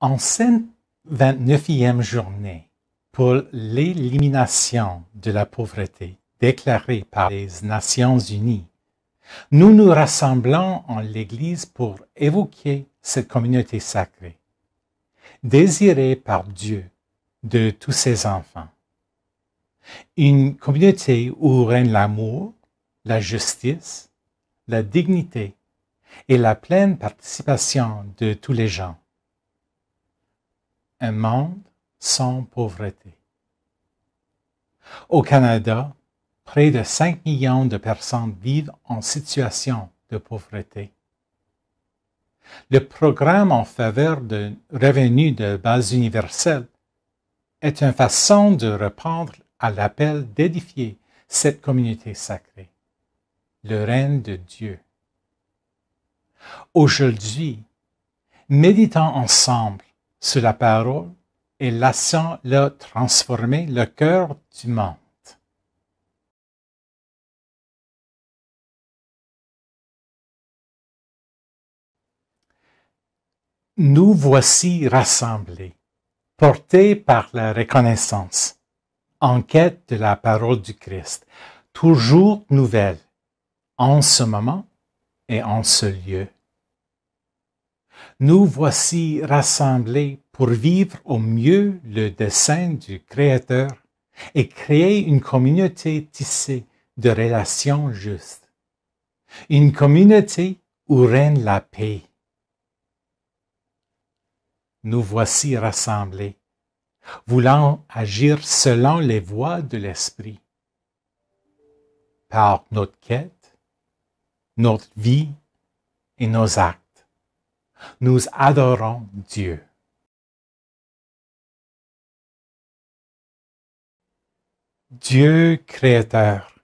En cette 29e journée pour l'élimination de la pauvreté déclarée par les Nations Unies, nous nous rassemblons en l'Église pour évoquer cette communauté sacrée, désirée par Dieu de tous ses enfants. Une communauté où règne l'amour, la justice, la dignité et la pleine participation de tous les gens un monde sans pauvreté. Au Canada, près de 5 millions de personnes vivent en situation de pauvreté. Le programme en faveur de revenus de base universelle est une façon de répondre à l'appel d'édifier cette communauté sacrée, le règne de Dieu. Aujourd'hui, méditons ensemble sur la parole et laissant le transformer le cœur du monde. Nous voici rassemblés, portés par la reconnaissance, en quête de la parole du Christ, toujours nouvelle, en ce moment et en ce lieu nous voici rassemblés pour vivre au mieux le dessein du Créateur et créer une communauté tissée de relations justes. Une communauté où règne la paix. Nous voici rassemblés, voulant agir selon les voies de l'Esprit. Par notre quête, notre vie et nos actes. Nous adorons Dieu. Dieu créateur,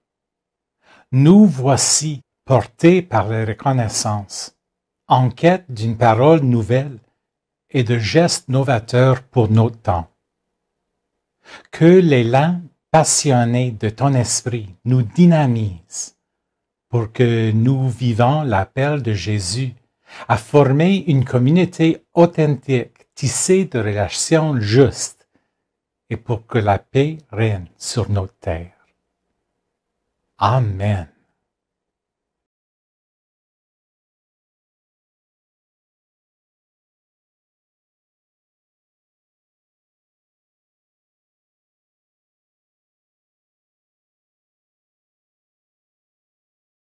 nous voici portés par la reconnaissance en quête d'une parole nouvelle et de gestes novateurs pour notre temps. Que l'élan passionné de ton esprit nous dynamise pour que nous vivons l'appel de Jésus à former une communauté authentique, tissée de relations justes, et pour que la paix règne sur nos terres. Amen.